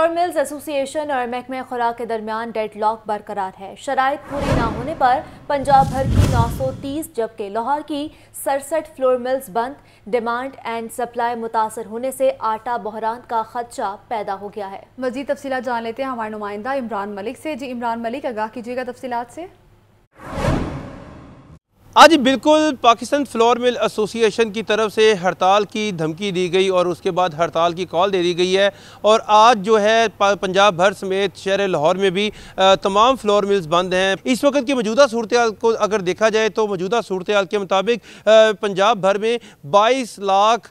flour mills association और महकमे खुराक के दरमियान डेड लॉक बरकरार है शराब पूरी ना होने पर पंजाब भर की 930 जबकि लाहौर की सड़सठ फ्लोर मिल्स बंद डिमांड एंड सप्लाई मुतासर होने से आटा बहरान का खदशा पैदा हो गया है मजीद तफसी जान लेते हैं हमारे नुमाइंदा इमरान मलिक से जी इमरान मलिक आगाह कीजिएगा तफसीत से आज हाँ बिल्कुल पाकिस्तान फ्लोर मिल एसोसिएशन की तरफ से हड़ताल की धमकी दी गई और उसके बाद हड़ताल की कॉल दे दी गई है और आज जो है पंजाब भर समेत शहर लाहौर में भी तमाम फ्लोर मिल्स बंद हैं इस वक्त की मौजूदा सूरत को अगर देखा जाए तो मौजूदा सूरत के मुताबिक पंजाब भर में बाईस लाख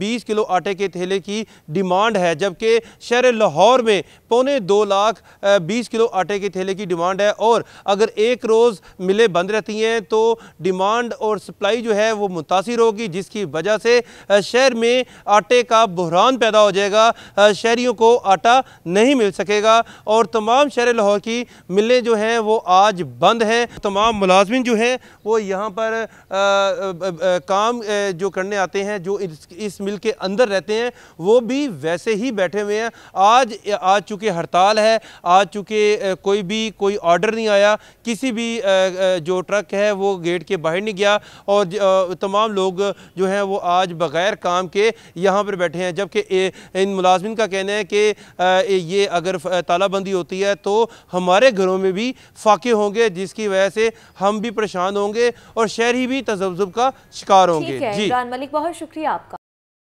बीस किलो आटे के थैले की डिमांड है जबकि शहर लाहौर में पौने दो लाख बीस किलो आटे के थैले की डिमांड है और अगर एक रोज़ मिलें बंद रहती हैं तो डिमांड और सप्लाई जो है वो मुतासर होगी जिसकी वजह से शहर में आटे का बहरान पैदा हो जाएगा शहरीों को आटा नहीं मिल सकेगा और तमाम शहर लाहौर की मिलें जो हैं वो आज बंद हैं तमाम मुलाजमन जो हैं वो यहाँ पर आ, आ, आ, काम जो करने आते हैं जो इस, इस मिल के अंदर रहते हैं वो भी वैसे ही बैठे हुए हैं आज आज चूँकि हड़ताल है आज चूँकि कोई भी कोई ऑर्डर नहीं आया किसी भी जो ट्रक है वो गेट के बाहर नहीं गया और तमाम लोग जो हैं वो आज बग़ैर काम के यहाँ पर बैठे हैं जबकि इन मुलाजमन का कहना है कि ये अगर तालाबंदी होती है तो हमारे घरों में भी फाके होंगे जिसकी वजह से हम भी परेशान होंगे और शहरी भी तजब्जुब का शिकार होंगे जी मलिक बहुत शुक्रिया आपका